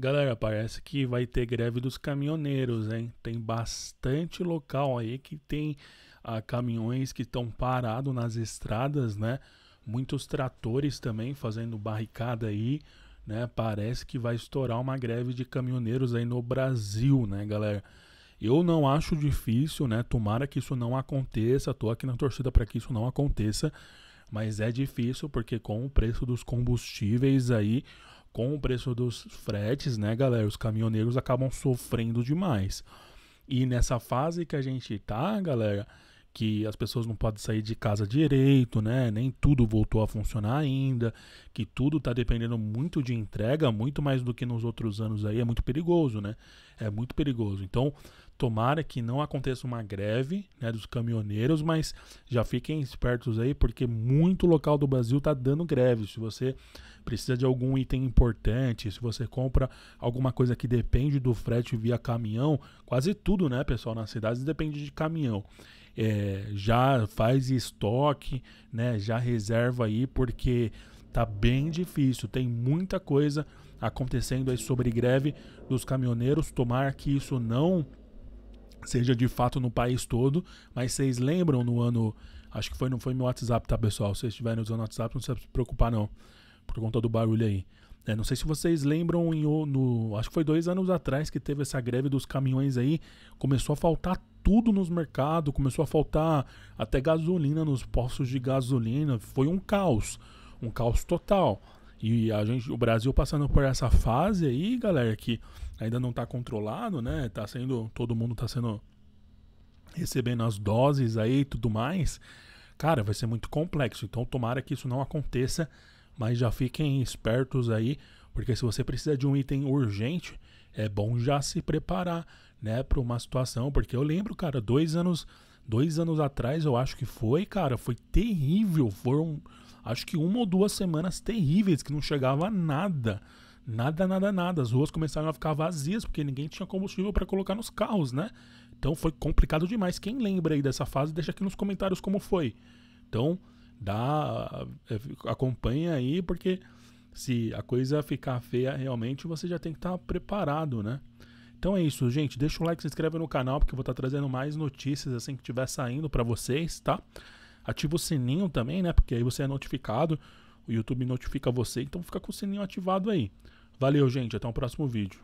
Galera, parece que vai ter greve dos caminhoneiros, hein? Tem bastante local aí que tem ah, caminhões que estão parados nas estradas, né? Muitos tratores também fazendo barricada aí, né? Parece que vai estourar uma greve de caminhoneiros aí no Brasil, né, galera? Eu não acho difícil, né? Tomara que isso não aconteça. Tô aqui na torcida para que isso não aconteça, mas é difícil porque com o preço dos combustíveis aí com o preço dos fretes, né, galera? Os caminhoneiros acabam sofrendo demais. E nessa fase que a gente tá, galera, que as pessoas não podem sair de casa direito, né? Nem tudo voltou a funcionar ainda, que tudo está dependendo muito de entrega, muito mais do que nos outros anos aí, é muito perigoso, né? É muito perigoso. Então, tomara que não aconteça uma greve, né, dos caminhoneiros, mas já fiquem espertos aí, porque muito local do Brasil está dando greve. Se você precisa de algum item importante, se você compra alguma coisa que depende do frete via caminhão, quase tudo, né, pessoal, nas cidades depende de caminhão é, já faz estoque, né? Já reserva aí, porque tá bem difícil. Tem muita coisa acontecendo aí sobre greve dos caminhoneiros. Tomar que isso não seja de fato no país todo, mas vocês lembram no ano, acho que foi, não foi meu WhatsApp, tá pessoal? Se vocês estiverem usando o WhatsApp, não precisa se preocupar não, por conta do barulho aí. É, não sei se vocês lembram, em, no, acho que foi dois anos atrás que teve essa greve dos caminhões aí, começou a faltar tudo nos mercados, começou a faltar até gasolina nos postos de gasolina, foi um caos, um caos total. E a gente, o Brasil passando por essa fase aí, galera, que ainda não está controlado, né? Tá sendo, todo mundo está sendo recebendo as doses aí e tudo mais. Cara, vai ser muito complexo. Então tomara que isso não aconteça, mas já fiquem espertos aí porque se você precisa de um item urgente, é bom já se preparar, né, para uma situação. Porque eu lembro, cara, dois anos, dois anos atrás, eu acho que foi, cara, foi terrível. Foram, acho que uma ou duas semanas terríveis que não chegava nada. Nada, nada, nada. As ruas começaram a ficar vazias porque ninguém tinha combustível para colocar nos carros, né? Então foi complicado demais. Quem lembra aí dessa fase, deixa aqui nos comentários como foi. Então, dá, é, acompanha aí porque se a coisa ficar feia realmente, você já tem que estar tá preparado, né? Então é isso, gente. Deixa o like, se inscreve no canal, porque eu vou estar tá trazendo mais notícias assim que estiver saindo para vocês, tá? Ativa o sininho também, né? Porque aí você é notificado, o YouTube notifica você, então fica com o sininho ativado aí. Valeu, gente. Até o próximo vídeo.